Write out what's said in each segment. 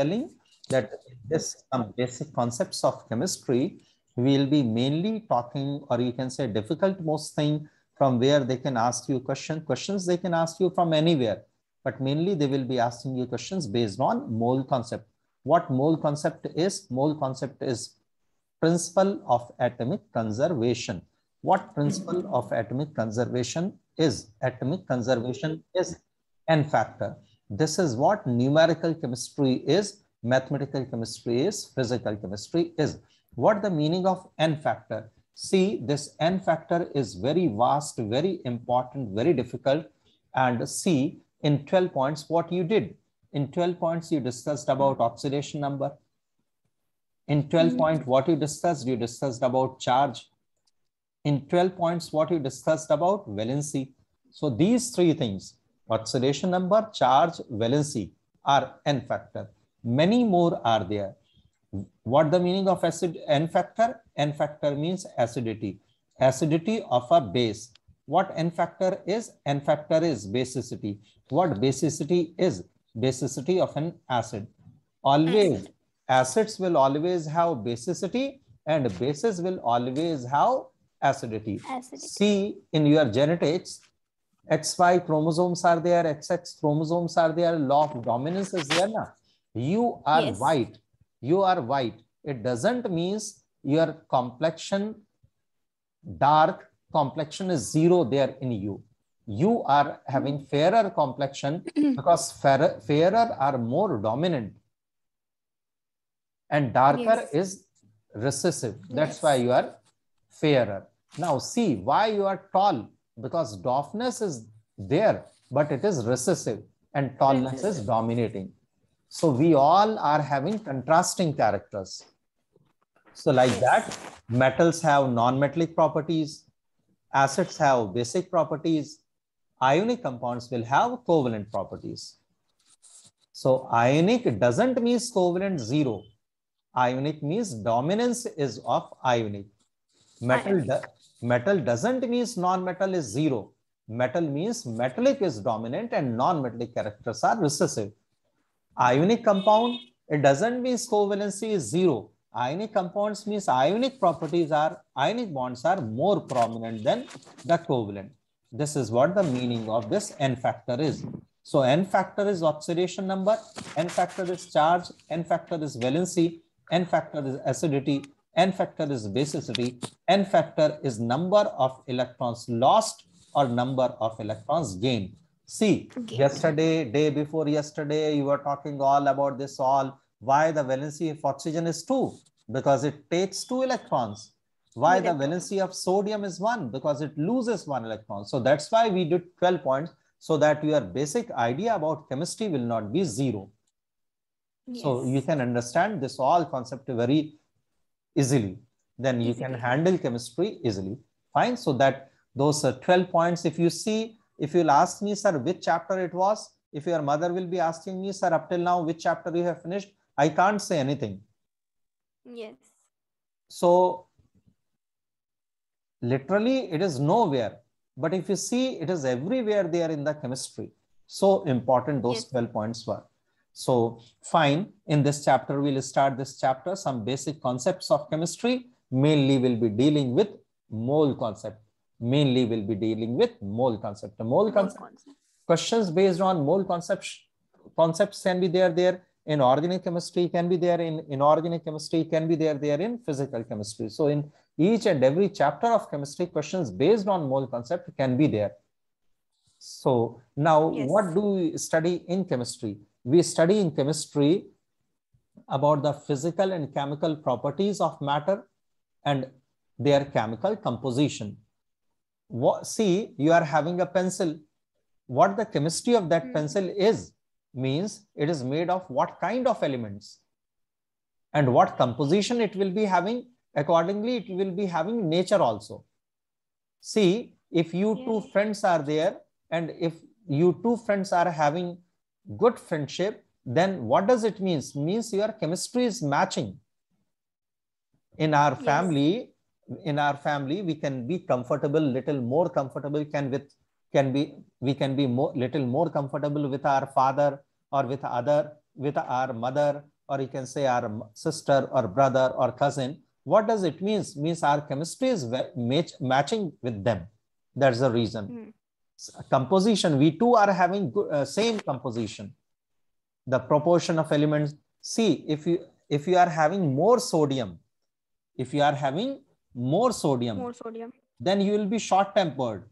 telling that this some basic concepts of chemistry, we will be mainly talking or you can say difficult most thing from where they can ask you question. Questions they can ask you from anywhere, but mainly they will be asking you questions based on mole concept. What mole concept is? Mole concept is principle of atomic conservation. What principle of atomic conservation is? Atomic conservation is n factor. This is what numerical chemistry is, mathematical chemistry is, physical chemistry is. What the meaning of n factor? See, this n factor is very vast, very important, very difficult. And see, in 12 points, what you did. In 12 points, you discussed about oxidation number. In 12 mm-hmm. point, what you discussed, you discussed about charge. In 12 points, what you discussed about valency. So these three things, Oxidation number, charge, valency are N factor. Many more are there. What the meaning of acid N factor? N factor means acidity. Acidity of a base. What N factor is? N factor is basicity. What basicity is? Basicity of an acid. Always, acids will always have basicity and bases will always have acidity. acidity. See in your genetics, XY chromosomes are there, XX chromosomes are there, law of dominance is there. Na? You are yes. white. You are white. It doesn't means your complexion dark complexion is zero there in you. You are having fairer complexion because fairer, fairer are more dominant and darker yes. is recessive. That's yes. why you are fairer. Now see why you are tall because doffness is there, but it is recessive and tallness is dominating. So we all are having contrasting characters. So like that, metals have non-metallic properties, acids have basic properties, ionic compounds will have covalent properties. So ionic doesn't mean covalent zero. Ionic means dominance is of ionic. Metal, ionic. Metal doesn't means non-metal is zero. Metal means metallic is dominant and non-metallic characters are recessive. Ionic compound, it doesn't mean covalency is zero. Ionic compounds means ionic properties are, ionic bonds are more prominent than the covalent. This is what the meaning of this N factor is. So N factor is oxidation number, N factor is charge, N factor is valency, N factor is acidity, n factor is basicity n factor is number of electrons lost or number of electrons gained see okay. yesterday day before yesterday you were talking all about this all why the valency of oxygen is 2 because it takes two electrons why the valency of sodium is 1 because it loses one electron so that's why we did 12 points so that your basic idea about chemistry will not be zero yes. so you can understand this all concept very easily, then you can handle chemistry easily. Fine. So that those uh, 12 points, if you see, if you'll ask me, sir, which chapter it was, if your mother will be asking me, sir, up till now, which chapter you have finished, I can't say anything. Yes. So literally it is nowhere, but if you see, it is everywhere there in the chemistry. So important those yes. 12 points were. So fine, in this chapter, we'll start this chapter, some basic concepts of chemistry. Mainly we'll be dealing with mole concept. Mainly we'll be dealing with mole concept. The mole concept, concept. questions based on mole concepts, concepts can be there, there in organic chemistry can be there in inorganic chemistry can be there there in physical chemistry so in each and every chapter of chemistry questions based on mole concept can be there so now yes. what do we study in chemistry we study in chemistry about the physical and chemical properties of matter and their chemical composition. What, see, you are having a pencil. What the chemistry of that hmm. pencil is means it is made of what kind of elements and what composition it will be having. Accordingly, it will be having nature also. See, if you two friends are there and if you two friends are having good friendship, then what does it means? Means your chemistry is matching. In our yes. family, in our family, we can be comfortable, little more comfortable can with can be we can be more little more comfortable with our father or with other with our mother or you can say our sister or brother or cousin. What does it means? Means our chemistry is match, matching with them. That's the reason. Mm composition, we two are having good, uh, same composition. The proportion of elements, see, if you, if you are having more sodium, if you are having more sodium, more sodium. then you will be short-tempered.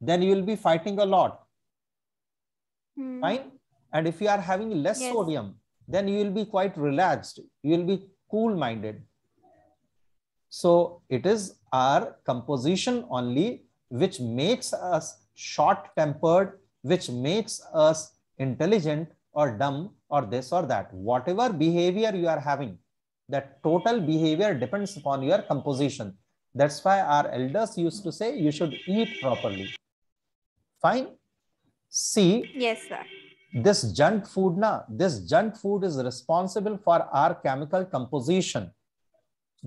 Then you will be fighting a lot. Hmm. Fine? And if you are having less yes. sodium, then you will be quite relaxed. You will be cool-minded. So it is our composition only which makes us short tempered, which makes us intelligent or dumb or this or that. Whatever behavior you are having, that total behavior depends upon your composition. That's why our elders used to say you should eat properly. Fine. See. Yes, sir. This junk food, na, this junk food is responsible for our chemical composition.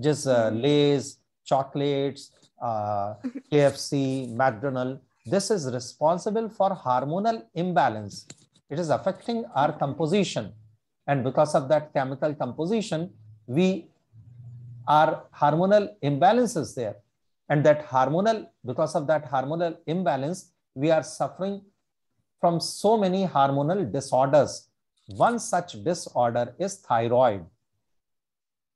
Just uh, hmm. Lays, chocolates, uh, KFC, McDonald's this is responsible for hormonal imbalance. It is affecting our composition. And because of that chemical composition, we are hormonal imbalances there. And that hormonal, because of that hormonal imbalance, we are suffering from so many hormonal disorders. One such disorder is thyroid.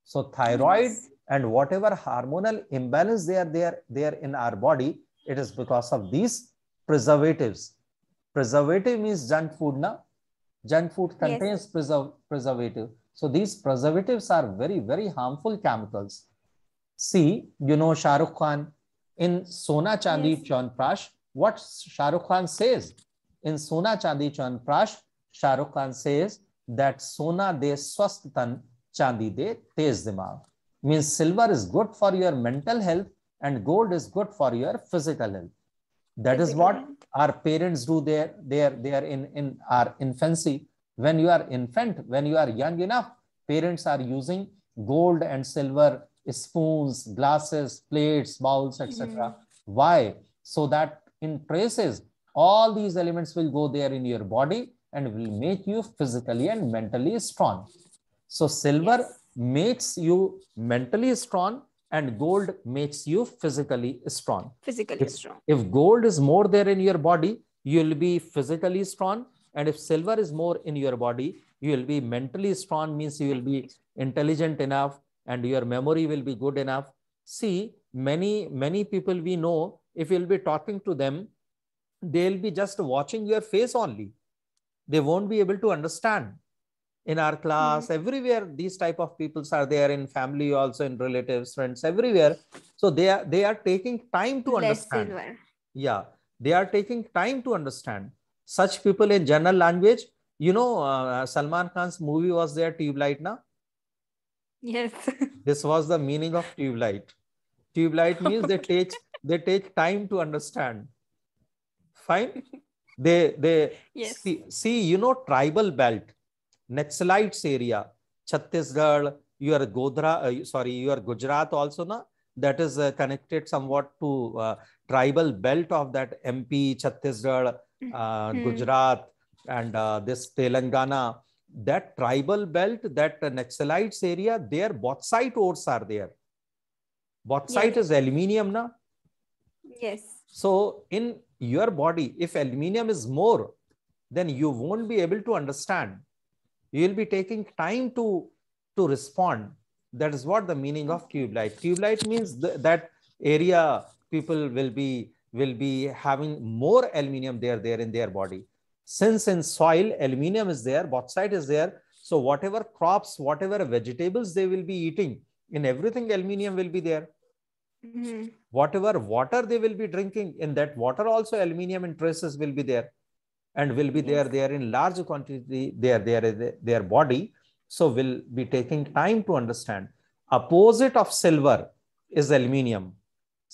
So thyroid yes. and whatever hormonal imbalance they are there, there in our body, it is because of these preservatives. Preservative means junk food, na? Junk food contains yes. preserv preservative. So these preservatives are very, very harmful chemicals. See, you know Shahrukh Khan in Sona Chandi yes. Prash." what Shahrukh Khan says in Sona Chandi Chonprash, Prash," Shahrukh Khan says that Sona de swasthan, tan, Chandi de tez dimag. Means silver is good for your mental health and gold is good for your physical health that is what our parents do there there, they are in in our infancy when you are infant when you are young enough parents are using gold and silver spoons glasses plates bowls etc mm. Mm-hmm. why so that in traces all these elements will go there in your body and will make you physically and mentally strong so silver yes. makes you mentally strong and gold makes you physically strong. Physically if, strong. If gold is more there in your body, you'll be physically strong. And if silver is more in your body, you'll be mentally strong, means you will be intelligent enough and your memory will be good enough. See, many, many people we know, if you'll be talking to them, they'll be just watching your face only. They won't be able to understand in our class mm -hmm. everywhere these type of peoples are there in family also in relatives friends everywhere so they are they are taking time to Less understand silver. yeah they are taking time to understand such people in general language you know uh, salman khan's movie was there tube light na yes this was the meaning of tube light tube light means they take they take time to understand fine they they yes. see, see you know tribal belt Naxalites area, Chhattisgarh, your Godhra, uh, sorry, your Gujarat also, na? that is uh, connected somewhat to uh, tribal belt of that MP, Chhattisgarh, uh, hmm. Gujarat, and uh, this Telangana. That tribal belt, that Naxalites area, their bauxite ores are there. Bauxite yes. is aluminium, na? Yes. So in your body, if aluminium is more, then you won't be able to understand you will be taking time to, to respond. That is what the meaning of cube light. Cube light means th that area people will be will be having more aluminium there there in their body. Since in soil aluminium is there, bauxite is there. So whatever crops, whatever vegetables they will be eating, in everything aluminium will be there. Mm -hmm. Whatever water they will be drinking, in that water also aluminium and traces will be there and will be yes. there there in large quantity there there is their body so will be taking time to understand opposite of silver is aluminum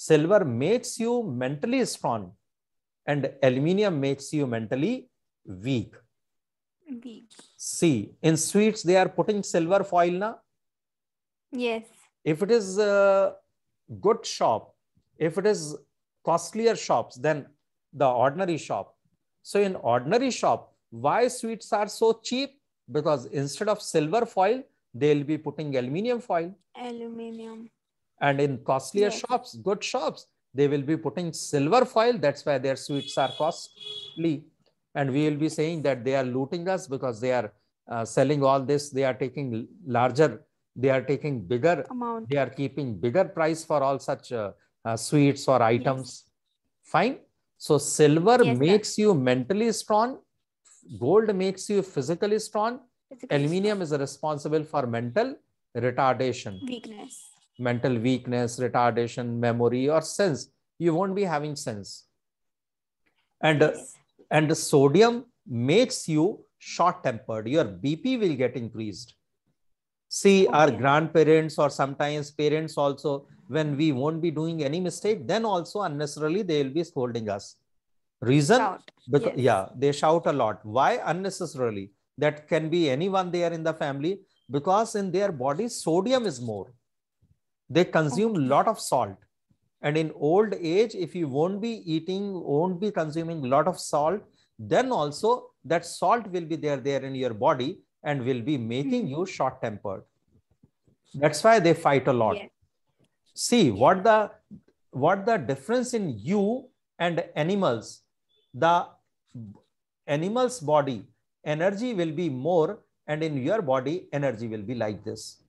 silver makes you mentally strong and aluminum makes you mentally weak weak see in sweets they are putting silver foil na yes if it is a good shop if it is costlier shops than the ordinary shop so in ordinary shop, why sweets are so cheap? Because instead of silver foil, they'll be putting aluminium foil. Aluminium. And in costlier yes. shops, good shops, they will be putting silver foil. That's why their sweets are costly. And we will be saying that they are looting us because they are uh, selling all this. They are taking larger, they are taking bigger amount. They are keeping bigger price for all such uh, uh, sweets or items. Yes. Fine. So silver yes, makes sir. you mentally strong. Gold makes you physically strong. Physically Aluminium strong. is responsible for mental retardation. Weakness. Mental weakness, retardation, memory or sense. You won't be having sense. And, yes. and sodium makes you short-tempered. Your BP will get increased see okay. our grandparents or sometimes parents also when we won't be doing any mistake then also unnecessarily they will be scolding us reason shout. because yes. yeah they shout a lot why unnecessarily that can be anyone there in the family because in their body sodium is more they consume okay. lot of salt and in old age if you won't be eating won't be consuming lot of salt then also that salt will be there there in your body and will be making you hmm. short tempered. That's why they fight a lot. See what the what the difference in you and animals. The animal's body energy will be more, and in your body energy will be like this.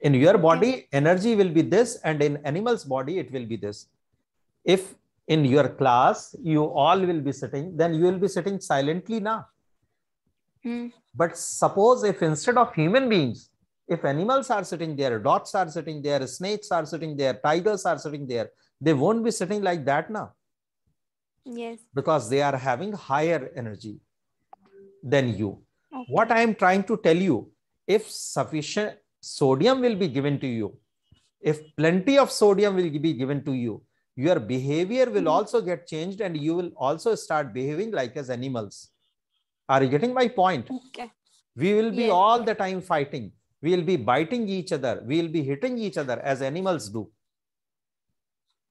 In your body energy will be this, and in animal's body it will be this. If in your class you all will be sitting, then you will be sitting silently now. But suppose if instead of human beings, if animals are sitting there, dogs are sitting there, snakes are sitting there, tigers are sitting there, they won't be sitting like that now. Yes. Because they are having higher energy than you. Okay. What I am trying to tell you, if sufficient sodium will be given to you, if plenty of sodium will be given to you, your behavior will mm -hmm. also get changed and you will also start behaving like as animals. Are you getting my point? Okay. We will be yeah. all the time fighting. We will be biting each other. We will be hitting each other as animals do.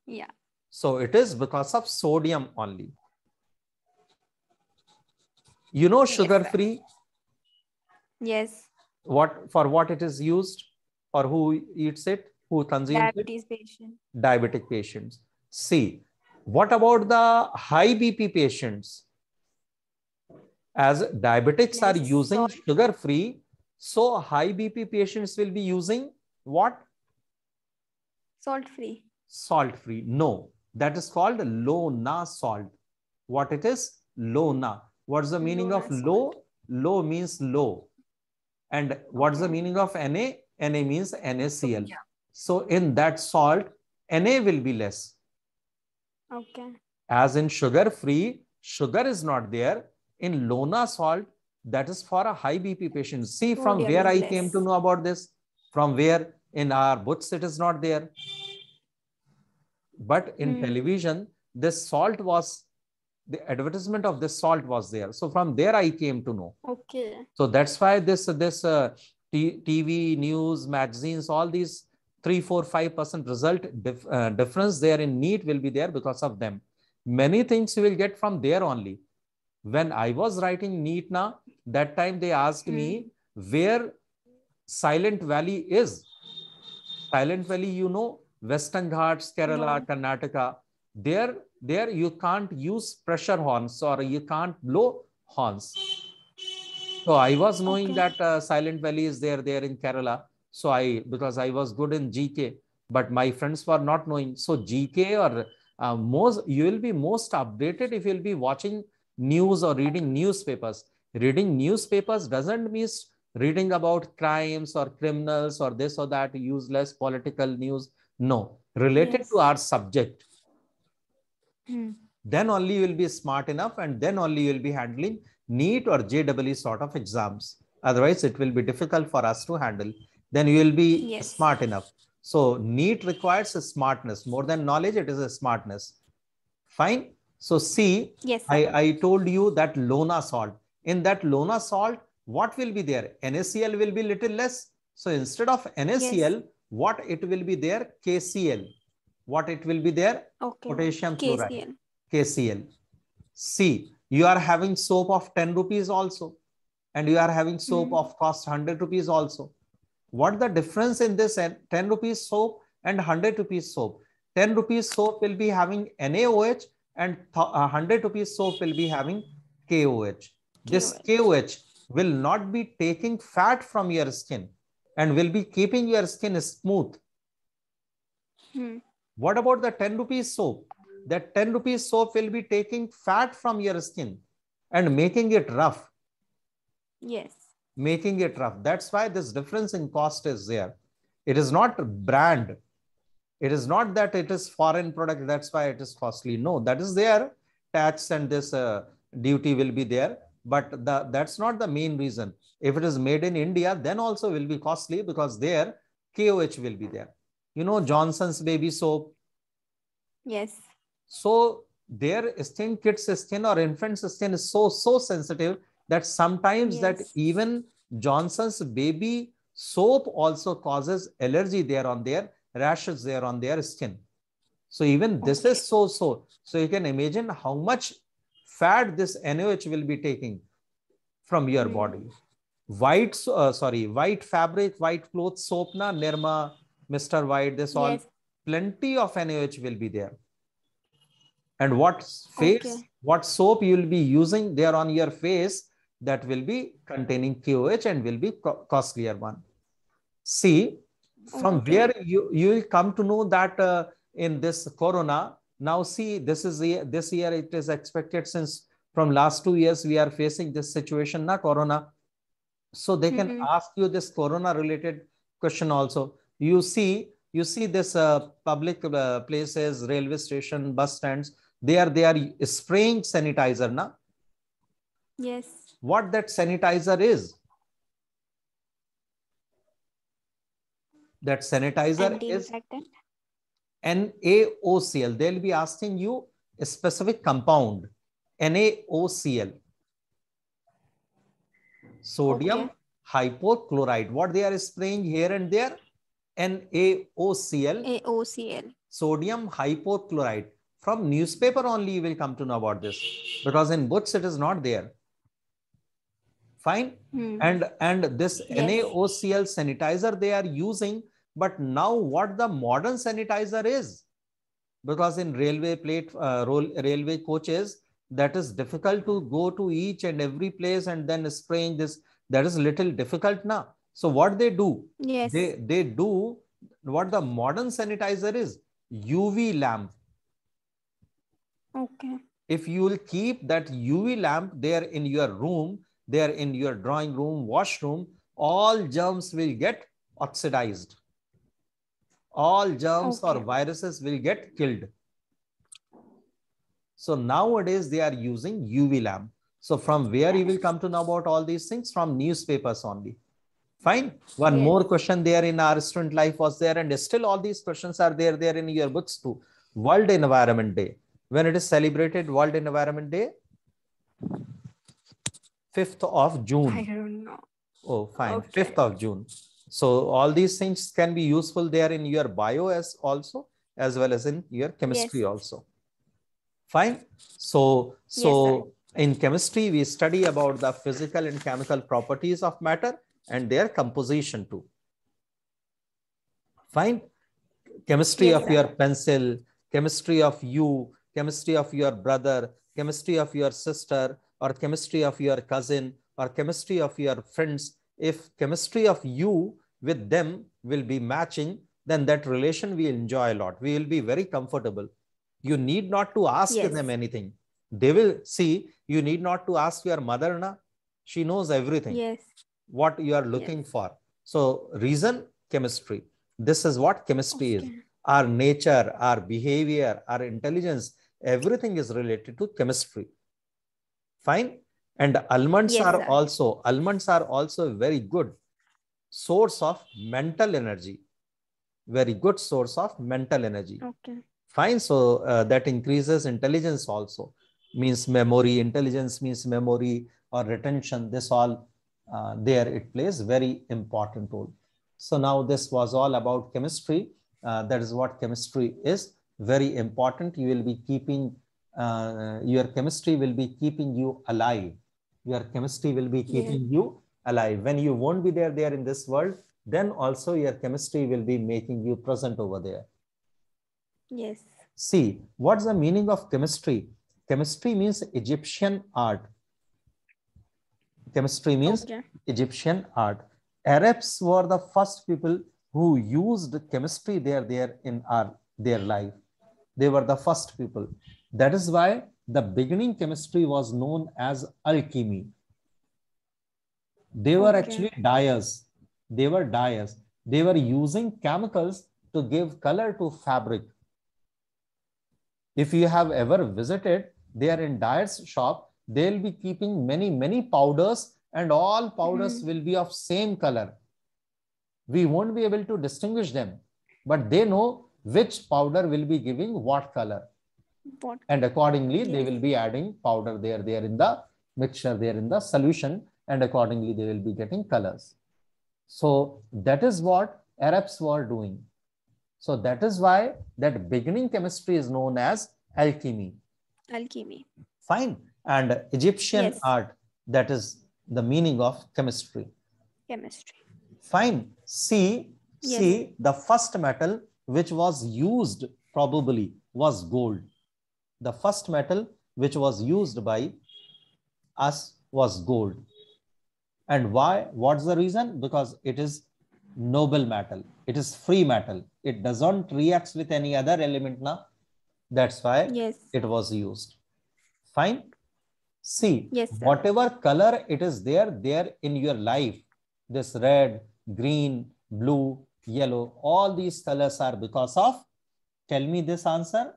Yeah. So it is because of sodium only. You know sugar free? Yes. What for what it is used or who eats it? Who consumes Diabetes it? patient. Diabetic patients. See, what about the high BP patients? as diabetics yes, are using sugar free so high bp patients will be using what salt free salt free no that is called low na salt what it is low na what's the meaning low of low low means low and what's the meaning of na na means nacl yeah. so in that salt na will be less okay as in sugar free sugar is not there in Lona salt that is for a high BP patient. See oh, from oh, where I came to know about this, from where in our books it is not there. But in mm. television, this salt was, the advertisement of this salt was there. So from there I came to know. Okay. So that's why this, this uh, TV, news, magazines, all these 3, 4, 5% result dif uh, difference there in need will be there because of them. Many things you will get from there only when I was writing Neetna, that time they asked mm. me hmm. where Silent Valley is. Silent Valley, you know, Western Ghats, Kerala, no. Karnataka. There, there you can't use pressure horns or you can't blow horns. So I was knowing okay. that uh, Silent Valley is there, there in Kerala. So I, because I was good in GK, but my friends were not knowing. So GK or uh, most, you will be most updated if you'll be watching news or reading newspapers. Reading newspapers doesn't mean reading about crimes or criminals or this or that useless political news. No, related yes. to our subject. Hmm. Then only you will be smart enough and then only you will be handling NEET or JEE sort of exams. Otherwise, it will be difficult for us to handle. Then you will be yes. smart enough. So, NEET requires a smartness. More than knowledge, it is a smartness. Fine. So see, yes. I, I told you that Lona salt. In that Lona salt, what will be there? NaCl will be little less. So instead of NaCl, yes. what it will be there? KCl. What it will be there? Okay. Potassium chloride. KCl. See, you are having soap of 10 rupees also. And you are having soap mm. of cost 100 rupees also. What the difference in this 10 rupees soap and 100 rupees soap? 10 rupees soap will be having NaOH and 100 uh, rupees soap will be having KOH. This KOH will not be taking fat from your skin and will be keeping your skin smooth. Hmm. What about the 10 rupees soap? That 10 rupees soap will be taking fat from your skin and making it rough. Yes. Making it rough. That's why this difference in cost is there. It is not brand it is not that it is foreign product, that's why it is costly. No, that is there. Tax and this uh, duty will be there. But the, that's not the main reason. If it is made in India, then also will be costly because there KOH will be there. You know Johnson's baby soap? Yes. So their skin, kids' skin or infant's skin is so, so sensitive that sometimes yes. that even Johnson's baby soap also causes allergy there on there rashes there on their skin. So even this is so so. So you can imagine how much fat this NOH will be taking from your hmm. body. White, uh, sorry, white fabric, white clothes, soap, na, Nirma, Mr. White, this yes. all, plenty of NOH will be there. And what face, okay. what soap you will be using there on your face, that will be containing KOH and will be costlier one. See, Oh from where you you will come to know that uh, in this corona now see this is this year it is expected since from last two years we are facing this situation na corona so they can mm-hmm. ask you this corona related question also you see you see this uh, public uh, places railway station bus stands they are they are spraying sanitizer na yes what that sanitizer is that sanitizer is NaOCl. They'll be asking you a specific compound, NaOCl. Sodium okay. hypochlorite. What they are spraying here and there? NaOCl. AOCl. Sodium hypochlorite. From newspaper only you will come to know about this because in books it is not there fine hmm. and and this yes. naocl sanitizer they are using but now what the modern sanitizer is because in railway plate uh, roll, railway coaches that is difficult to go to each and every place and then spraying this that is little difficult now so what they do yes they they do what the modern sanitizer is uv lamp okay if you will keep that uv lamp there in your room there in your drawing room, washroom, all germs will get oxidized. All germs okay. or viruses will get killed. So nowadays they are using UV lamp. So from where you will come to know about all these things? From newspapers only. Fine. One more question there in our student life was there and still all these questions are there, there in your books too. World Environment Day. When it is celebrated World Environment Day? 5th of June. I don't know. Oh, fine. Okay. 5th of June. So all these things can be useful there in your bio as also, as well as in your chemistry yes. also. Fine. So, so yes, in chemistry, we study about the physical and chemical properties of matter and their composition too. Fine. Chemistry yes, of sir. your pencil, chemistry of you, chemistry of your brother, chemistry of your sister, or chemistry of your cousin or chemistry of your friends, if chemistry of you with them will be matching, then that relation we enjoy a lot. We will be very comfortable. You need not to ask yes. them anything. They will see, you need not to ask your mother, na? she knows everything. Yes. What you are looking yes. for. So reason, chemistry. This is what chemistry okay. is. Our nature, our behavior, our intelligence, everything is related to chemistry fine and almonds yes, are sir. also almonds are also very good source of mental energy very good source of mental energy okay fine so uh, that increases intelligence also means memory intelligence means memory or retention this all uh, there it plays very important role so now this was all about chemistry uh, that is what chemistry is very important you will be keeping uh, your chemistry will be keeping you alive. Your chemistry will be keeping yeah. you alive. When you won't be there, there in this world, then also your chemistry will be making you present over there. Yes. See, what's the meaning of chemistry? Chemistry means Egyptian art. Chemistry means okay. Egyptian art. Arabs were the first people who used chemistry there, there in our, their life. They were the first people. That is why the beginning chemistry was known as alchemy. They were okay. actually dyers. They were dyers. They were using chemicals to give color to fabric. If you have ever visited, they are in dyer's shop. They'll be keeping many, many powders and all powders mm -hmm. will be of same color. We won't be able to distinguish them, but they know which powder will be giving what color and accordingly, yes. they will be adding powder there, there in the mixture, there in the solution, and accordingly, they will be getting colors. So that is what Arabs were doing. So that is why that beginning chemistry is known as alchemy. Alchemy. Fine. And Egyptian yes. art, that is the meaning of chemistry. Chemistry. Fine. See, yes. see, the first metal which was used probably was gold the first metal which was used by us was gold. And why? What's the reason? Because it is noble metal. It is free metal. It doesn't react with any other element now. That's why yes. it was used. Fine. See, yes, sir. whatever color it is there, there in your life, this red, green, blue, yellow, all these colors are because of, tell me this answer,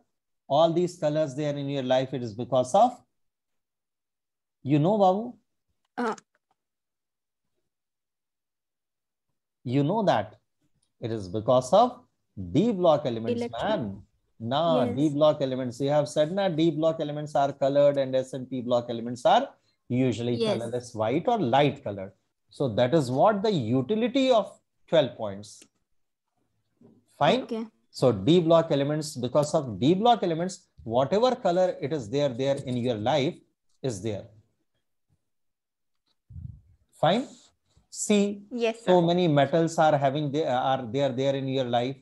all these colors there in your life, it is because of, you know, Babu? Uh. You know that it is because of D block elements, Electron. man. Now, yes. D block elements, you have said that D block elements are colored and S and P block elements are usually yes. colorless white or light colored. So that is what the utility of 12 points. Fine. Okay. So D block elements, because of D block elements, whatever color it is there, there in your life is there. Fine. See, yes, sir. so many metals are having they are there there in your life.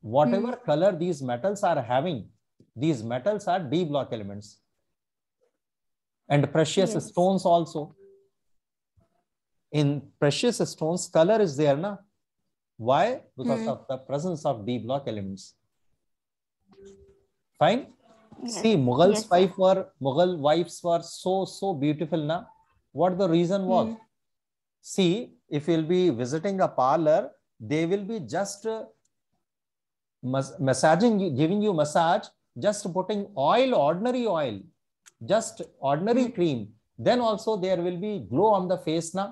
Whatever mm color these metals are having, these metals are D block elements. And precious yes. stones also. In precious stones, color is there, na? Why? Because mm. of the presence of D block elements. Fine. Yes. See, Mughal's yes. wife were Mughal wives were so so beautiful, na. What the reason hmm. was? Mm. See, if you'll be visiting a parlor, they will be just uh, mas massaging, you, giving you massage, just putting oil, ordinary oil, just ordinary mm. cream. Then also there will be glow on the face, na.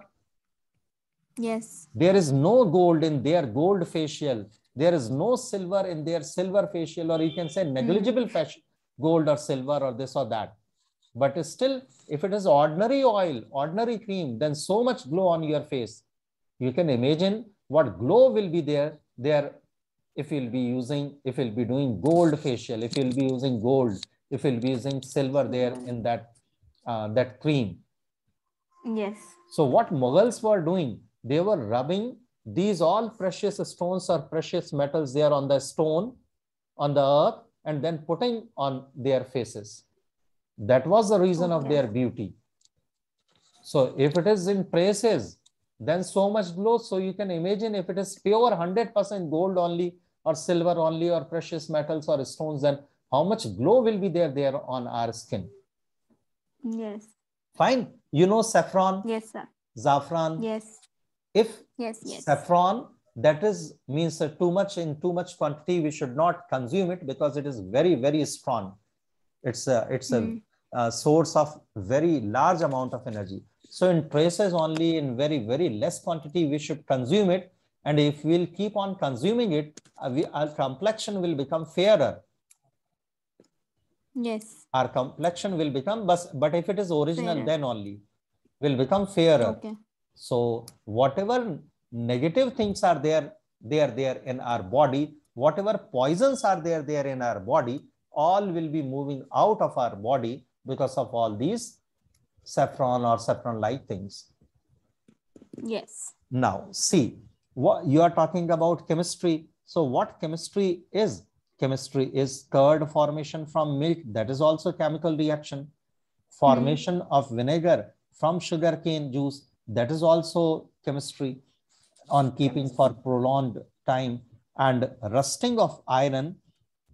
Yes. There is no gold in their gold facial. There is no silver in their silver facial, or you can say hmm. negligible mm. facial, gold or silver or this or that. But still, if it is ordinary oil, ordinary cream, then so much glow on your face. You can imagine what glow will be there, there if you'll be using, if you'll be doing gold facial, if you'll be using gold, if you'll be using silver there hmm. in that, uh, that cream. Yes. So what Mughals were doing, they were rubbing these all precious stones or precious metals there on the stone, on the earth, and then putting on their faces. That was the reason of their beauty. So if it is in places, then so much glow. So you can imagine if it is pure 100% gold only or silver only or precious metals or stones, then how much glow will be there there on our skin? Yes. Fine. You know saffron? Yes, sir. Zafran? Yes. If yes, yes. saffron, that is means uh, too much in too much quantity, we should not consume it because it is very, very strong. It's a, it's mm. a, mm-hmm. a source of very large amount of energy. So in traces only in very, very less quantity, we should consume it. And if we'll keep on consuming it, uh, we, our complexion will become fairer. Yes. Our complexion will become, but, but if it is original, then only will become fairer. Okay. So whatever negative things are there, they are there in our body, whatever poisons are there, there in our body, all will be moving out of our body because of all these saffron or saffron-like things. Yes. Now, see, what you are talking about chemistry. So what chemistry is? Chemistry is curd formation from milk. That is also chemical reaction. Formation mm. of vinegar from sugarcane juice that is also chemistry on keeping for prolonged time and rusting of iron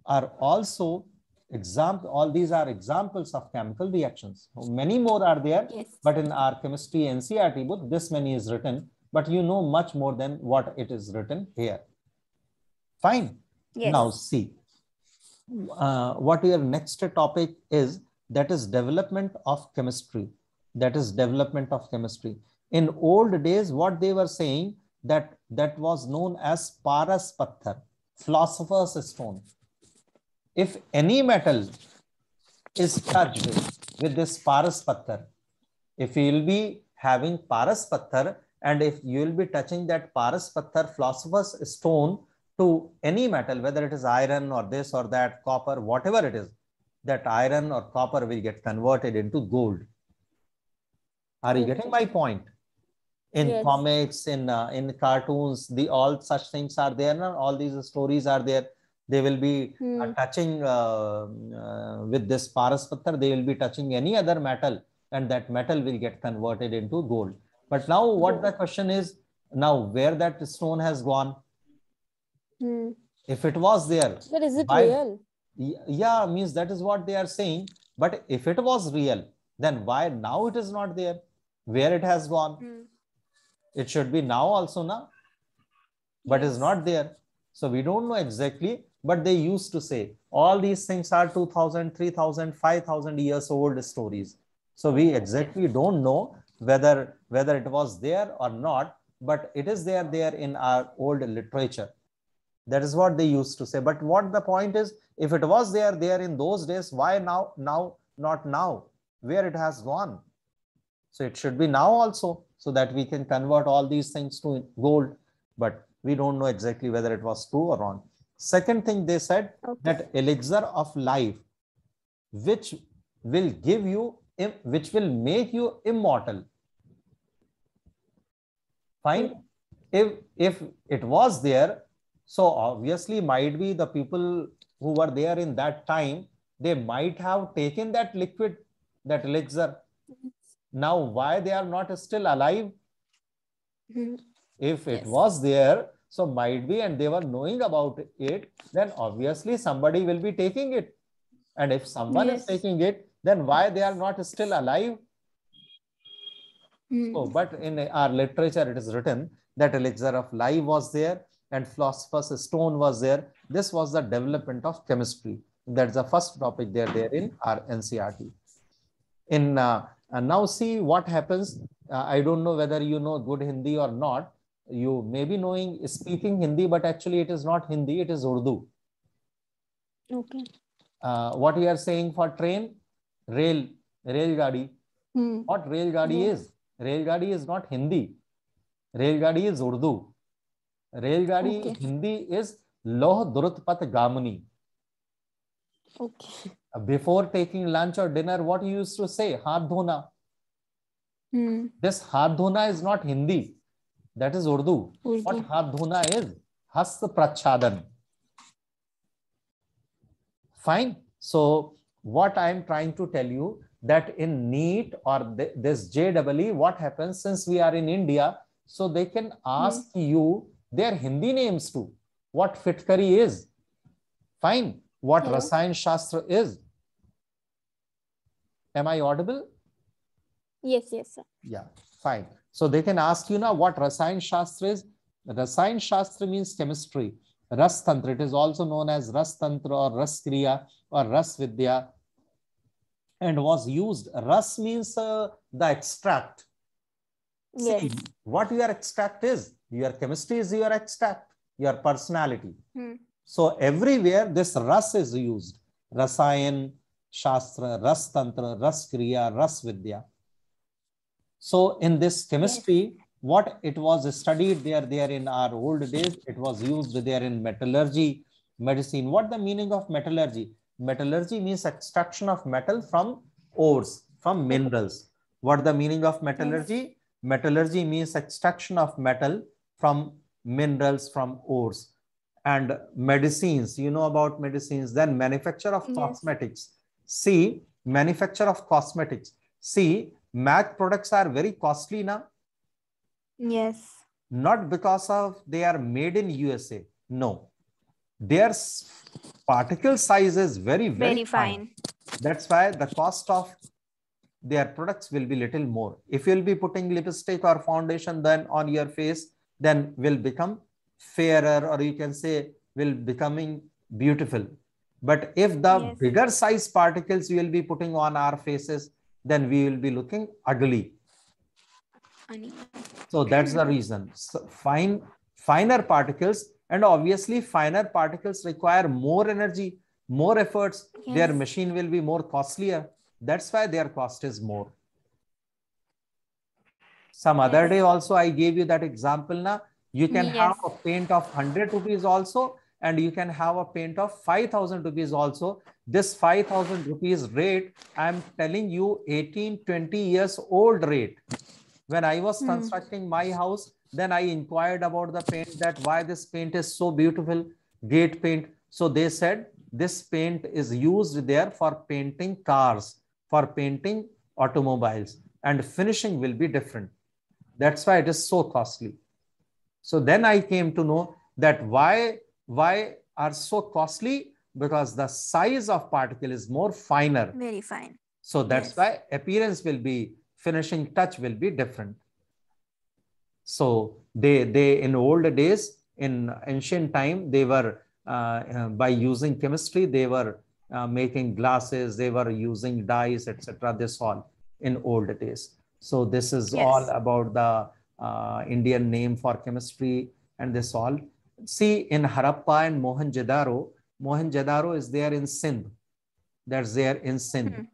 are also example all these are examples of chemical reactions many more are there yes. but in our chemistry ncrt book this many is written but you know much more than what it is written here fine yes. now see uh, what your next topic is that is development of chemistry that is development of chemistry in old days what they were saying that that was known as paras patthar philosopher's stone if any metal is touched with this paras patthar if you will be having paras patthar and if you will be touching that paras patthar philosopher's stone to any metal whether it is iron or this or that copper whatever it is that iron or copper will get converted into gold are you getting my point in yes. comics in uh, in cartoons the all such things are there Now all these stories are there they will be uh, hmm. uh, touching uh, with this paraspatra they will be touching any other metal and that metal will get converted into gold but now what the question is now where that stone has gone hmm. if it was there but is it by, real yeah means that is what they are saying but if it was real then why now it is not there where it has gone hmm it should be now also now, but yes. is not there. So we don't know exactly, but they used to say all these things are 2000, 3000, 5000 years old stories. So we exactly don't know whether, whether it was there or not, but it is there, there in our old literature. That is what they used to say. But what the point is, if it was there, there in those days, why now, now, not now, where it has gone? So it should be now also so that we can convert all these things to gold, but we don't know exactly whether it was true or wrong. Second thing they said okay. that elixir of life, which will give you, which will make you immortal. Fine. Hmm. If, if it was there, so obviously might be the people who were there in that time, they might have taken that liquid, that elixir now, why they are not still alive? Mm-hmm. If it yes. was there, so might be, and they were knowing about it, then obviously somebody will be taking it. And if someone yes. is taking it, then why they are not still alive? Mm. So, but in our literature, it is written that elixir of life was there and philosopher's stone was there. This was the development of chemistry. That's the first topic there, there in our NCRT. In uh, and now see what happens. Uh, I don't know whether you know good Hindi or not. You may be knowing speaking Hindi, but actually it is not Hindi, it is Urdu. Okay. Uh, what you are saying for train? Rail, rail gadi. Hmm. What rail gadi is? Rail gadi is not Hindi. Rail gadi is Urdu. Rail gadi okay. Hindi is Loh Durutpat Gamani. Okay. Uh, before taking lunch or dinner, what you used to say? Haath Hmm. This haath is not Hindi. That is Urdu. Urdu. What haath is? Hast prachadan. Fine. So what I am trying to tell you that in NEET or this JEE, what happens since we are in India, so they can hmm. ask hmm. you their Hindi names too. What fitkari is. Fine what Hello? Rasayan Shastra is. Am I audible? Yes, yes, sir. Yeah, fine. So they can ask you now what Rasayan Shastra is. Rasayan Shastra means chemistry. Ras Tantra, it is also known as Ras Tantra or Ras Kriya or Ras Vidya and was used. Ras means uh, the extract. Yes. See, what your extract is, your chemistry is your extract, your personality. Hmm. So everywhere this ras is used. Rasayan, Shastra, Ras Tantra, Ras Kriya, Ras Vidya. So in this chemistry, yes. what it was studied there, there in our old days, it was used there in metallurgy, medicine. What the meaning of metallurgy? Metallurgy means extraction of metal from ores, from minerals. What the meaning of metallurgy? Yes. Metallurgy means extraction of metal from minerals, from ores and medicines you know about medicines then manufacture of yes. cosmetics see manufacture of cosmetics see Mac products are very costly now yes not because of they are made in usa no their particle size is very very, very fine. fine that's why the cost of their products will be little more if you'll be putting lipstick or foundation then on your face then will become fairer or you can say will becoming beautiful but if the yes. bigger size particles we will be putting on our faces then we will be looking ugly so that's the reason so fine finer particles and obviously finer particles require more energy more efforts yes. their machine will be more costlier that's why their cost is more some other day also i gave you that example na you can yes. have a paint of 100 rupees also, and you can have a paint of 5000 rupees also. This 5000 rupees rate, I'm telling you 18, 20 years old rate. When I was hmm. constructing mm. my house, then I inquired about the paint that why this paint is so beautiful, gate paint. So they said this paint is used there for painting cars, for painting automobiles and finishing will be different. That's why it is so costly. So then I came to know that why, why are so costly? Because the size of particle is more finer. Very fine. So that's yes. why appearance will be, finishing touch will be different. So they, they in old days, in ancient time, they were, uh, uh by using chemistry, they were uh, making glasses, they were using dyes, etc. This all in old days. So this is yes. all about the uh, Indian name for chemistry and this all. See in Harappa and Mohan Jadaro, Mohan Jadaro is there in Sindh. That's there in Sindh. Mm -hmm.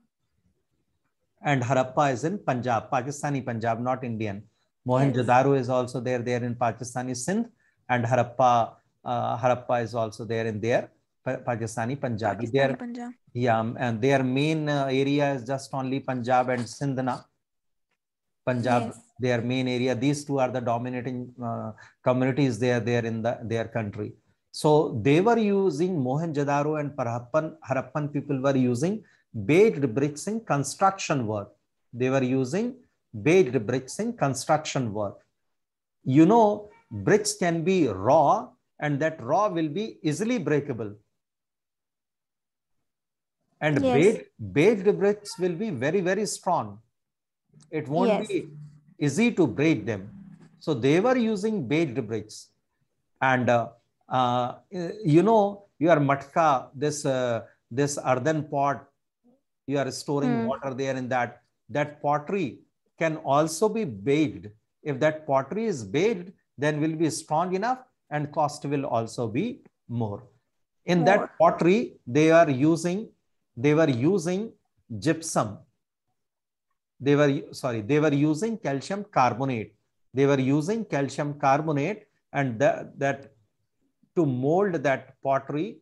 And Harappa is in Punjab, Pakistani Punjab, not Indian. Mohan daro is also there, there in Pakistani Sindh. And Harappa, uh, Harappa is also there in there, Pakistani Punjab. Pakistani their, Punjab. Yeah, and their main uh, area is just only Punjab and Sindhna. Punjab their main area. These two are the dominating uh, communities there, there in the, their country. So they were using mohenjo and Parhappan, Harappan people were using baked bricks in construction work. They were using baked bricks in construction work. You know, bricks can be raw and that raw will be easily breakable. And yes. baked, baked bricks will be very, very strong. It won't yes. be easy to braid them. So they were using baked bricks. And uh, uh, you know, your matka, this, uh, this earthen pot, you are storing mm. water there in that. That pottery can also be baked. If that pottery is baked, then will be strong enough and cost will also be more. In more. that pottery, they are using, they were using gypsum they were sorry they were using calcium carbonate they were using calcium carbonate and that, that to mold that pottery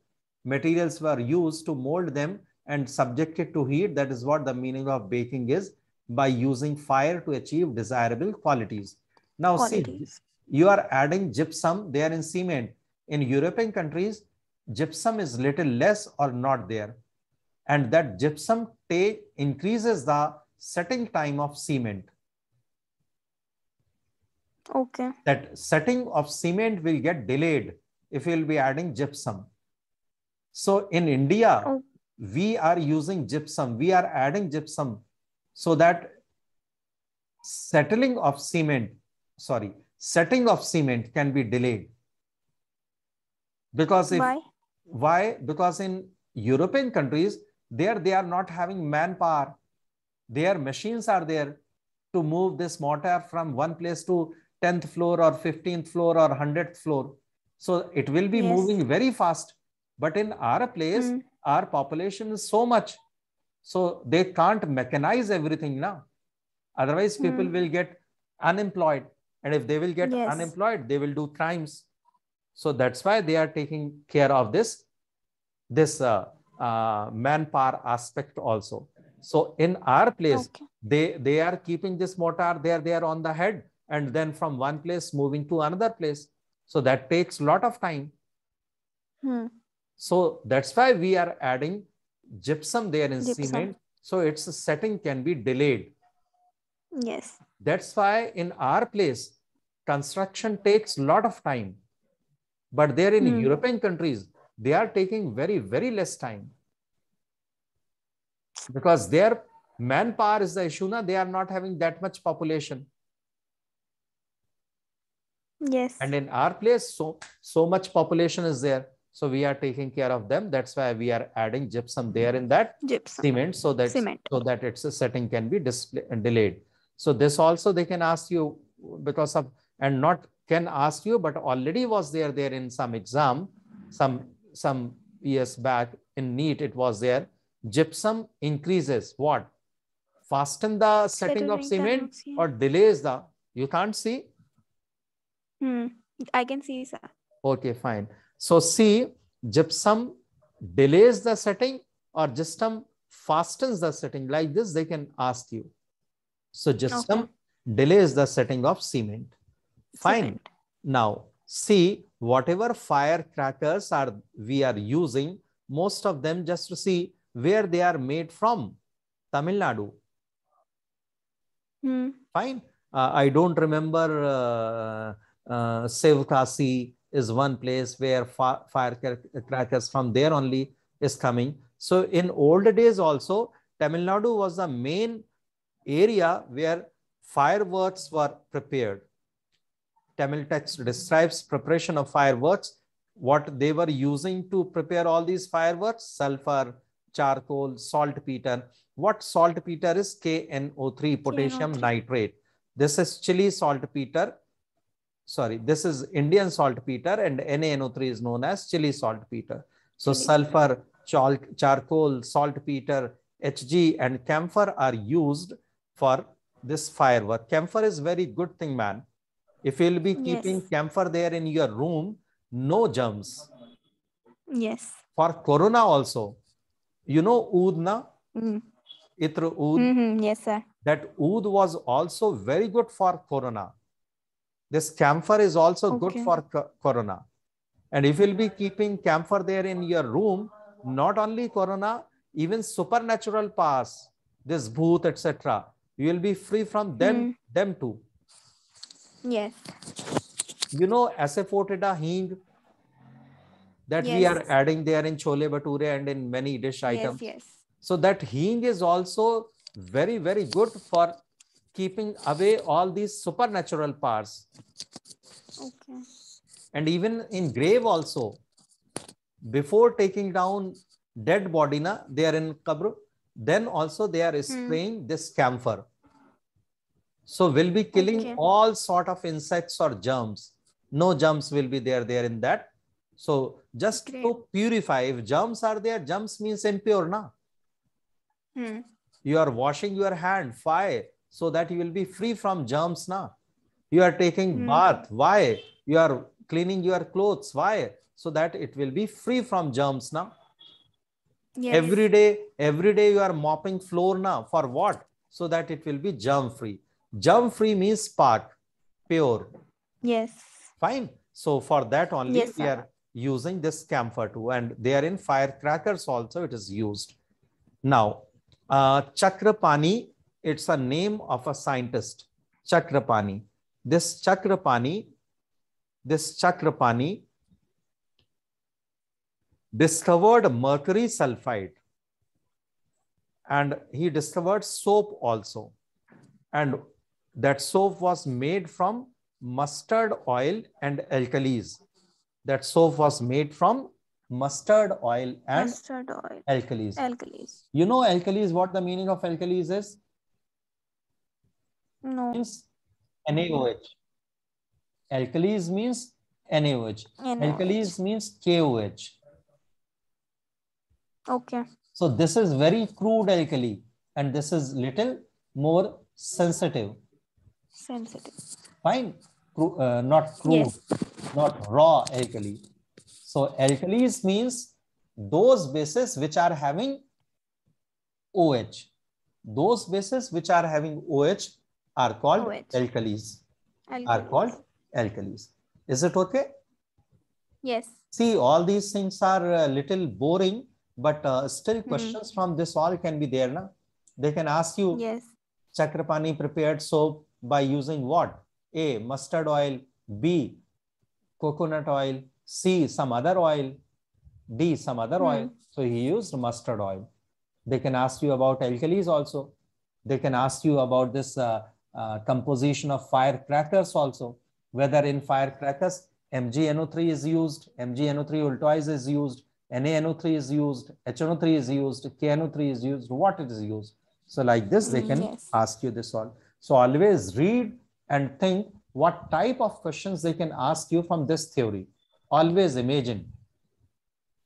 materials were used to mold them and subjected to heat that is what the meaning of baking is by using fire to achieve desirable qualities now qualities. see you are adding gypsum there in cement in european countries gypsum is little less or not there and that gypsum increases the setting time of cement. Okay. That setting of cement will get delayed if you'll be adding gypsum. So in India, oh. we are using gypsum. We are adding gypsum so that settling of cement, sorry, setting of cement can be delayed. Because if, why? Why? Because in European countries, there they are not having manpower their machines are there to move this mortar from one place to 10th floor or 15th floor or 100th floor. So it will be yes. moving very fast. But in our place, mm. our population is so much. So they can't mechanize everything now. Otherwise, hmm. people mm. will get unemployed. And if they will get yes. unemployed, they will do crimes. So that's why they are taking care of this, this uh, uh, manpower aspect also. So in our place, okay. they, they are keeping this mortar there, they are on the head, and then from one place moving to another place. So that takes a lot of time. Hmm. So that's why we are adding gypsum there in gypsum. cement. So its setting can be delayed. Yes. That's why in our place, construction takes a lot of time. But there in hmm. European countries, they are taking very, very less time because their manpower is the issue. Na? They are not having that much population. Yes. And in our place, so, so much population is there. So we are taking care of them. That's why we are adding gypsum there in that gypsum. cement so that cement. so that its setting can be display, delayed. So this also they can ask you because of and not can ask you, but already was there there in some exam, some some years back in NEET it was there gypsum increases what? Fasten the setting of cement or delays the, you can't see? Hmm. I can see, sir. Okay, fine. So see, gypsum delays the setting or gypsum fastens the setting like this, they can ask you. So gypsum okay. delays the setting of cement. Fine. Cement. Now see whatever firecrackers are we are using, most of them just to see where they are made from Tamil Nadu. Hmm. Fine. Uh, I don't remember uh, uh, is one place where fire firecrackers from there only is coming. So in old days also, Tamil Nadu was the main area where fireworks were prepared. Tamil text describes preparation of fireworks, what they were using to prepare all these fireworks, sulfur, charcoal, saltpeter. What saltpeter is? KNO3, potassium KNO3. nitrate. This is chili saltpeter. Sorry, this is Indian saltpeter and NaNO3 is known as chili saltpeter. So Chili. sulfur, chalk, charcoal, saltpeter, Hg and camphor are used for this firework. Camphor is very good thing, man. If you'll be keeping yes. camphor there in your room, no germs. Yes. For corona also, you know Udna? Mm. Mm-hmm. Itra Ud? Mm-hmm. Yes, sir. That Ud was also very good for corona. This camphor is also okay. good for corona. And if you'll be keeping camphor there in your room, not only corona, even supernatural powers, this bhoot, etc., you will be free from them, mm. them too. Yes. You know, asafoetida hing, that yes. we are adding there in chole bature and in many dish items. Yes. So that hing is also very, very good for keeping away all these supernatural powers. Okay. And even in grave also, before taking down dead body, na, they are in kabru, then also they are hmm. spraying hmm. this camphor. So we'll be killing okay. all sort of insects or germs. No germs will be there there in that so just Great. to purify, if germs are there, germs means impure, na? Hmm. You are washing your hand. Why? So that you will be free from germs, na? You are taking hmm. bath. Why? You are cleaning your clothes. Why? So that it will be free from germs, na? Yes. Every day, every day you are mopping floor, na? For what? So that it will be germ-free. Germ-free means part, pure. Yes. Fine. So for that only yes, we are using this camphor too, and they are in firecrackers also it is used. Now, uh, Chakrapani, it's a name of a scientist, Chakrapani. This Chakrapani, this Chakrapani discovered mercury sulfide and he discovered soap also. And that soap was made from mustard oil and alkalis that soap was made from mustard oil and mustard oil. alkalis. Alkalis. You know alkalis, what the meaning of alkalis is? No. Means NaOH. Alkalis means NaOH. NaOH. Alkalis means KOH. Okay. So this is very crude alkali and this is little more sensitive. Sensitive. Fine uh, not crude, yes. not raw alkali. So alkalis means those bases which are having OH. Those bases which are having OH are called OH. alkalis. Alkalis. Are called alkalis. Is it okay? Yes. See, all these things are a little boring, but uh, still hmm. questions mm. from this all can be there. Na? They can ask you, yes. Chakrapani prepared soap by using what? A, mustard oil, B, coconut oil, C, some other oil, D, some other mm. oil. So he used mustard oil. They can ask you about alkalis also. They can ask you about this uh, uh, composition of firecrackers also, whether in firecrackers MgNO3 is used, MgNO3 ultoise is used, NaNO3 is used, HNO3 is used, KNO3 is used, what it is used. So like this, they hmm, can yes. ask you this all. So always read and think what type of questions they can ask you from this theory. Always imagine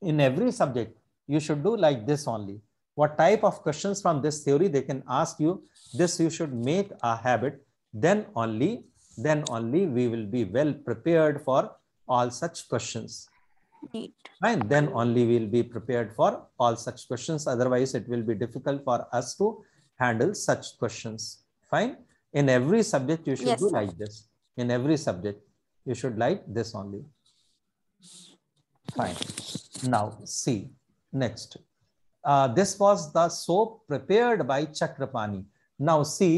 in every subject, you should do like this only. What type of questions from this theory they can ask you, this you should make a habit. Then only, then only we will be well prepared for all such questions. Fine. And then only we'll be prepared for all such questions. Otherwise, it will be difficult for us to handle such questions. Fine in every subject you should yes, do like this in every subject you should like this only fine now see next uh, this was the soap prepared by chakrapani now see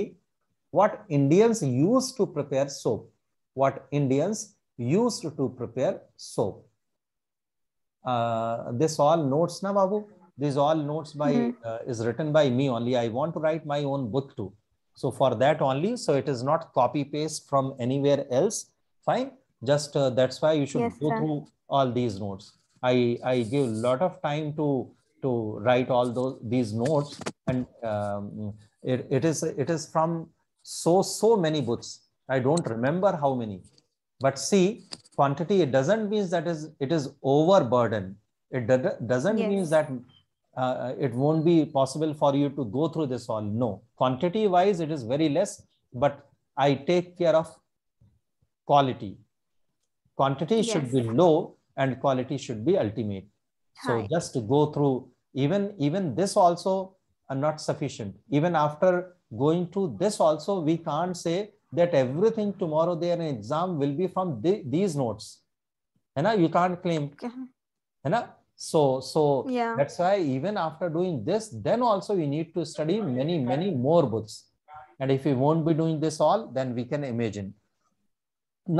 what indians used to prepare soap what indians used to prepare soap uh, this all notes na babu these all notes by mm -hmm. uh, is written by me only i want to write my own book too so for that only, so it is not copy paste from anywhere else. Fine. Just uh, that's why you should yes, go sir. through all these notes. I, I give a lot of time to to write all those these notes and um, it, it is it is from so so many books i don't remember how many but see quantity it doesn't mean that is it is overburden it doesn't yes. mean that uh, it won't be possible for you to go through this all. No, quantity wise, it is very less, but I take care of quality. Quantity yes. should be low and quality should be ultimate. So just to go through even, even this also are not sufficient. Even after going to this also, we can't say that everything tomorrow an exam will be from the, these notes. And you can't claim. Okay so so yeah. that's why even after doing this then also we need to study many many more books and if we won't be doing this all then we can imagine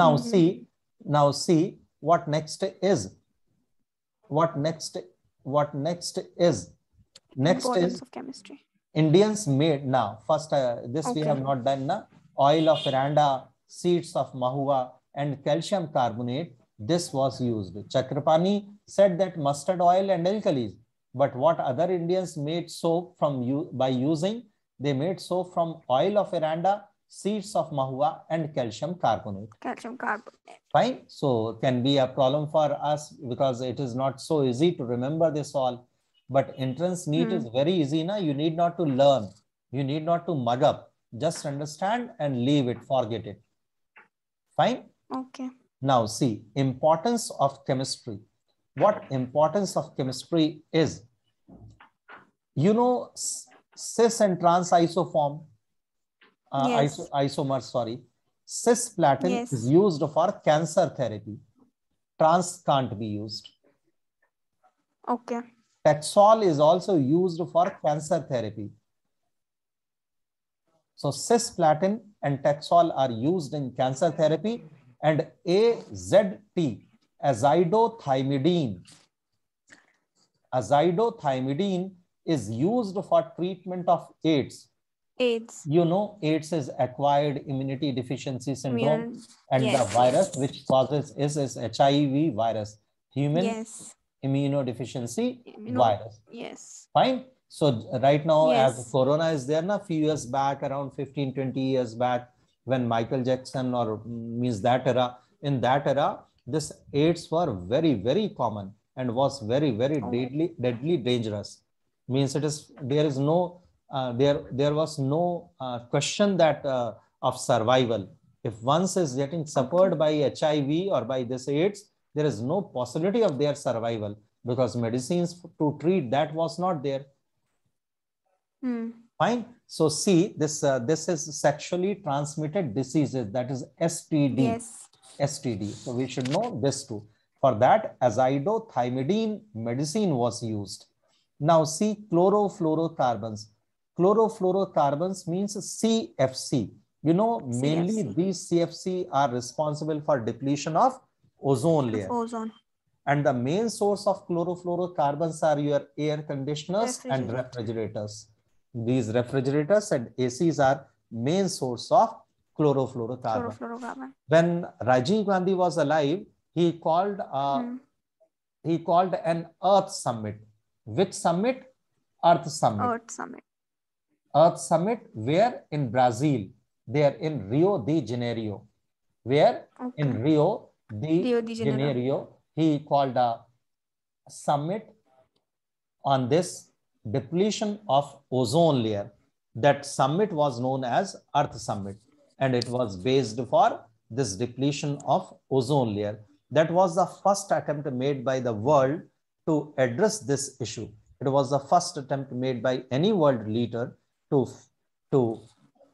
now mm-hmm. see now see what next is what next what next is next Importance is of chemistry indians made now first uh, this okay. we have not done now oil of veranda seeds of mahua and calcium carbonate this was used. Chakrapani said that mustard oil and alkalis. But what other Indians made soap from by using? They made soap from oil of aranda, seeds of mahua, and calcium carbonate. Calcium carbonate. Fine. So can be a problem for us because it is not so easy to remember this all. But entrance neat hmm. is very easy. Na? You need not to learn. You need not to mug up. Just understand and leave it. Forget it. Fine. Okay. Now see, importance of chemistry. What importance of chemistry is? You know, cis and trans isoform, uh, yes. iso isomer, sorry. Cisplatin yes. is used for cancer therapy. Trans can't be used. Okay. Taxol is also used for cancer therapy. So cisplatin and taxol are used in cancer therapy and AZT, azidothymidine, azidothymidine is used for treatment of AIDS. AIDS. You know, AIDS is acquired immunity deficiency syndrome, and yes. the virus which causes is, is HIV virus, human yes. immunodeficiency Immuno virus. Yes. Fine. So right now, yes. as corona is there, na few years back, around 15, 20 years back, when Michael Jackson or means that era, in that era, this AIDS were very, very common and was very, very oh. deadly, deadly dangerous. Means it is, there is no, uh, there, there was no uh, question that uh, of survival. If once is getting suffered by HIV or by this AIDS, there is no possibility of their survival because medicines to treat that was not there. Hmm. Fine. So see this, uh, this is sexually transmitted diseases that is STD, yes. STD. So we should know this too. For that azidothymidine medicine was used. Now see chlorofluorocarbons. Chlorofluorocarbons means CFC. You know, CFC. mainly these CFC are responsible for depletion of ozone layer. Ozone. And the main source of chlorofluorocarbons are your air conditioners and refrigerators. These refrigerators and ACs are main source of chlorofluorocarbon. chlorofluorocarbon. When Rajiv Gandhi was alive, he called uh, mm. he called an Earth Summit. Which summit? Earth Summit. Earth Summit. Earth Summit, where in Brazil, there in Rio de Janeiro. Where okay. in Rio de, Rio de Janeiro. Janeiro, he called a summit on this depletion of ozone layer. That summit was known as Earth Summit and it was based for this depletion of ozone layer. That was the first attempt made by the world to address this issue. It was the first attempt made by any world leader to, to,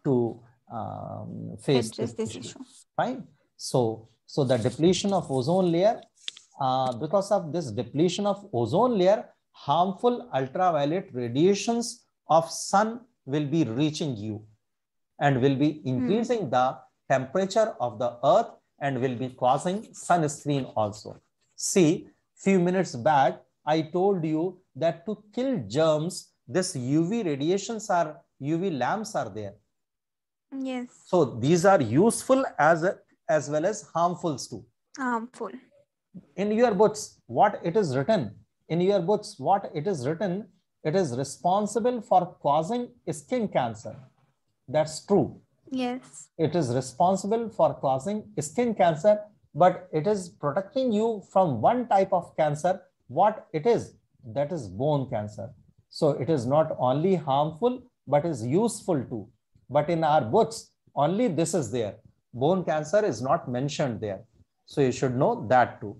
to um, face this, issue. issue. Right? So, so the depletion of ozone layer, uh, because of this depletion of ozone layer, harmful ultraviolet radiations of sun will be reaching you and will be hmm. increasing the temperature of the earth and will be causing sunscreen also. See, few minutes back, I told you that to kill germs, this UV radiations are, UV lamps are there. Yes. So these are useful as, a, as well as harmful too. Harmful. In your books, what it is written, in your books what it is written it is responsible for causing skin cancer that's true yes it is responsible for causing skin cancer but it is protecting you from one type of cancer what it is that is bone cancer so it is not only harmful but is useful too but in our books only this is there bone cancer is not mentioned there so you should know that too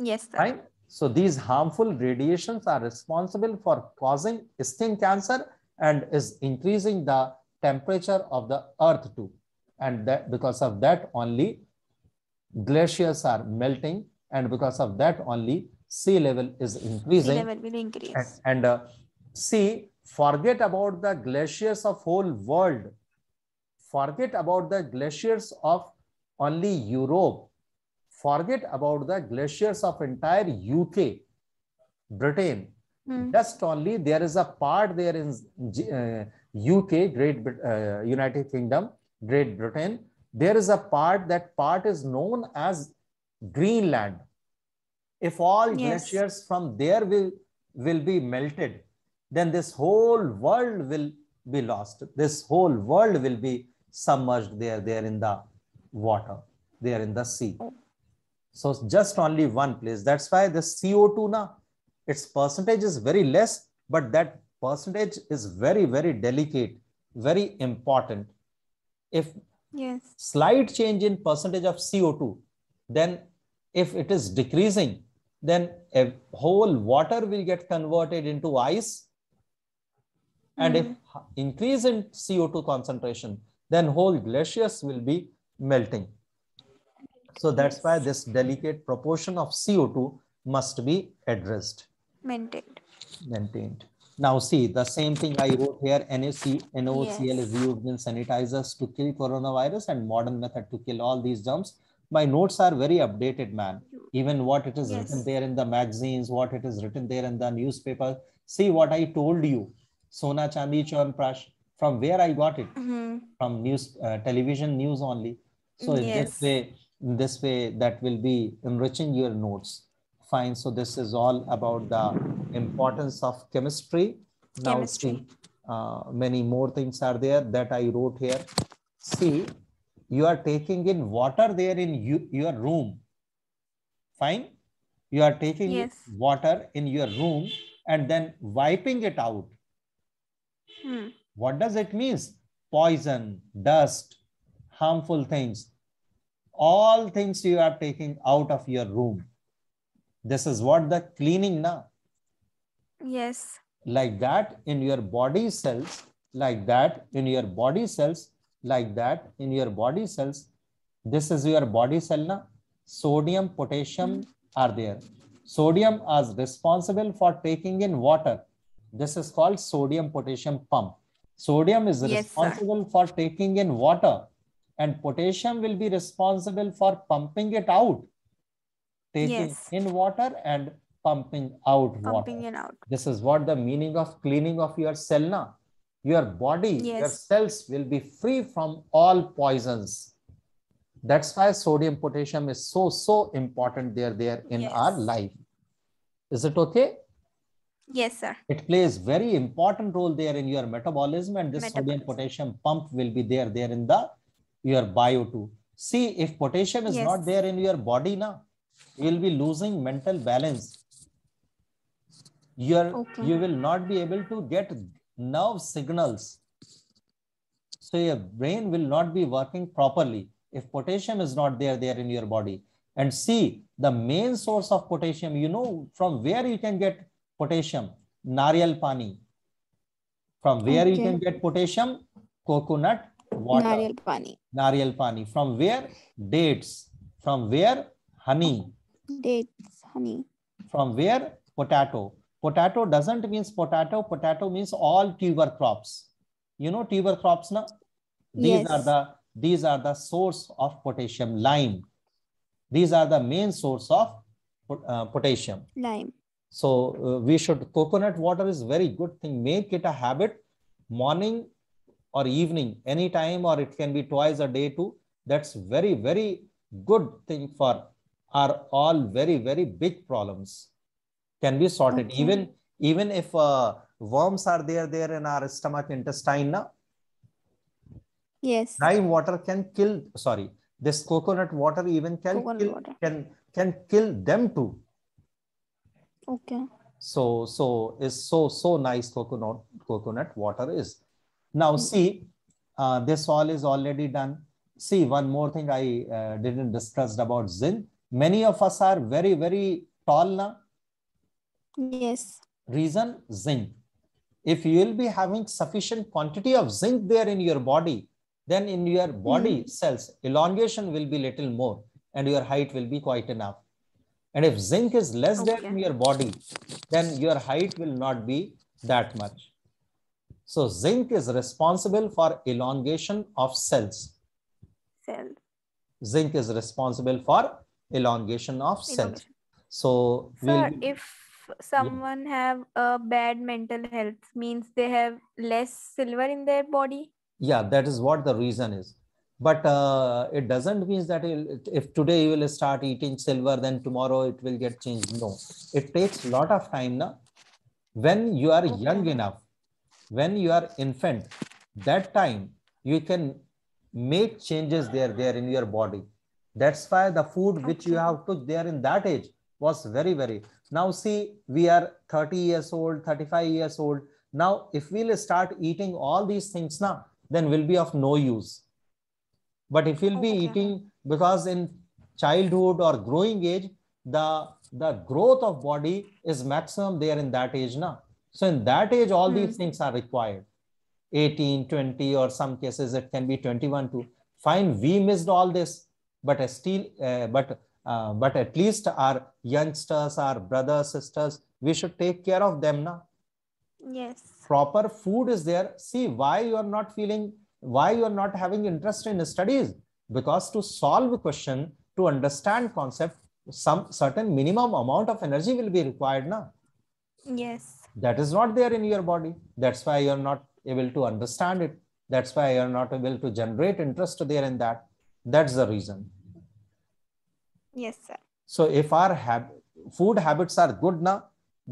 Yes, sir. Right? So these harmful radiations are responsible for causing skin cancer and is increasing the temperature of the earth too. And that because of that only glaciers are melting and because of that only sea level is increasing. Sea level will increase. And, and uh, see, forget about the glaciers of whole world. Forget about the glaciers of only Europe forget about the glaciers of entire UK, Britain. Mm. Just only there is a part there in uh, UK, Great uh, United Kingdom, Great Britain. There is a part that part is known as Greenland. If all yes. glaciers from there will will be melted, then this whole world will be lost. This whole world will be submerged there, there in the water, there in the sea. Oh. So just only one place. That's why the CO2 na, its percentage is very less, but that percentage is very, very delicate, very important. If yes. slight change in percentage of CO2, then if it is decreasing, then a whole water will get converted into ice. And mm. if mm-hmm. increase in CO2 concentration, then whole glaciers will be melting. So that's why this delicate proportion of CO2 must be addressed. Maintained. Maintained. Now see, the same thing I wrote here, NaC, NOCl yes. is used in sanitizers to kill coronavirus and modern method to kill all these germs. My notes are very updated, man. Even what it is yes. written there in the magazines, what it is written there in the newspaper. See what I told you, Sona Chandi Chon Prash, from where I got it? Mm -hmm. From news, uh, television news only. So yes. if they in this way that will be enriching your notes fine so this is all about the importance of chemistry, chemistry. now see uh, many more things are there that i wrote here see you are taking in water there in you, your room fine you are taking yes. water in your room and then wiping it out hmm. what does it mean poison dust harmful things all things you are taking out of your room. This is what the cleaning now. Yes. Like that in your body cells, like that in your body cells, like that in your body cells. This is your body cell now. Sodium, potassium hmm. are there. Sodium is responsible for taking in water. This is called sodium potassium pump. Sodium is yes, responsible sir. for taking in water and potassium will be responsible for pumping it out, taking yes. in water and pumping out pumping water. Out. This is what the meaning of cleaning of your cell now. Your body, yes. your cells will be free from all poisons. That's why sodium potassium is so, so important there, there in yes. our life. Is it okay? Yes, sir. It plays very important role there in your metabolism and this sodium potassium pump will be there, there in the your bio2 see if potassium is yes. not there in your body now you will be losing mental balance your okay. you will not be able to get nerve signals so your brain will not be working properly if potassium is not there there in your body and see the main source of potassium you know from where you can get potassium nariyal pani from where okay. you can get potassium coconut water. Nariyal pani. Nariyal pani. From where? Dates. From where? Honey. Dates, honey. From where? Potato. Potato doesn't mean potato. Potato means all tuber crops. You know tuber crops, na? These yes. are the these are the source of potassium. Lime. These are the main source of uh, potassium. Lime. So uh, we should coconut water is very good thing. Make it a habit. Morning or evening anytime or it can be twice a day too that's very very good thing for are all very very big problems can be sorted okay. even even if uh, worms are there there in our stomach intestine na? yes lime water can kill sorry this coconut water even can coconut kill, water. can can kill them too okay so so is so so nice coconut coconut water is now see, uh, this all is already done. See, one more thing I uh, didn't discuss about zinc. Many of us are very, very tall now. Yes. Reason, zinc. If you will be having sufficient quantity of zinc there in your body, then in your body mm. cells, elongation will be little more and your height will be quite enough. And if zinc is less okay. than in your body, then your height will not be that much. So zinc is responsible for elongation of cells. Cells. Zinc is responsible for elongation of cells. So Sir, we'll... if someone have a bad mental health means they have less silver in their body yeah that is what the reason is but uh, it doesn't mean that if today you will start eating silver then tomorrow it will get changed no it takes a lot of time now when you are okay. young enough when you are infant, that time you can make changes there, there in your body. That's why the food which you have took there in that age was very, very. Now see, we are 30 years old, 35 years old. Now, if we'll start eating all these things now, then will be of no use. But if we'll be okay. Oh, eating because in childhood or growing age, the the growth of body is maximum there in that age now so in that age, all mm. these hmm. things are required. 18, 20, or some cases it can be 21 too. Fine, we missed all this, but still, uh, but uh, but at least our youngsters, our brothers, sisters, we should take care of them now. Yes. Proper food is there. See why you are not feeling, why you are not having interest in studies. Because to solve a question, to understand concept, some certain minimum amount of energy will be required now. Yes that is not there in your body that's why you're not able to understand it that's why you're not able to generate interest there in that that's the reason yes sir so if our hab- food habits are good now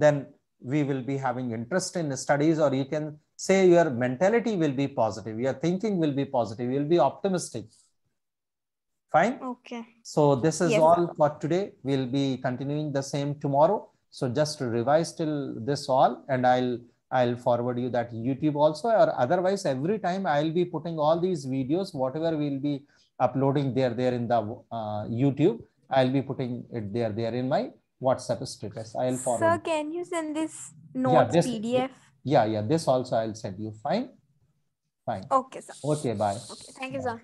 then we will be having interest in studies or you can say your mentality will be positive your thinking will be positive you'll be optimistic fine okay so this is yes. all for today we'll be continuing the same tomorrow so just revise till this all and I'll I'll forward you that YouTube also or otherwise every time I'll be putting all these videos, whatever we'll be uploading there, there in the uh, YouTube, I'll be putting it there, there in my WhatsApp status. I'll forward. Sir, can you send this notes yeah, this, PDF? Yeah, yeah, this also I'll send you. Fine? Fine. Okay, sir. Okay, bye. Okay, thank you, bye. sir.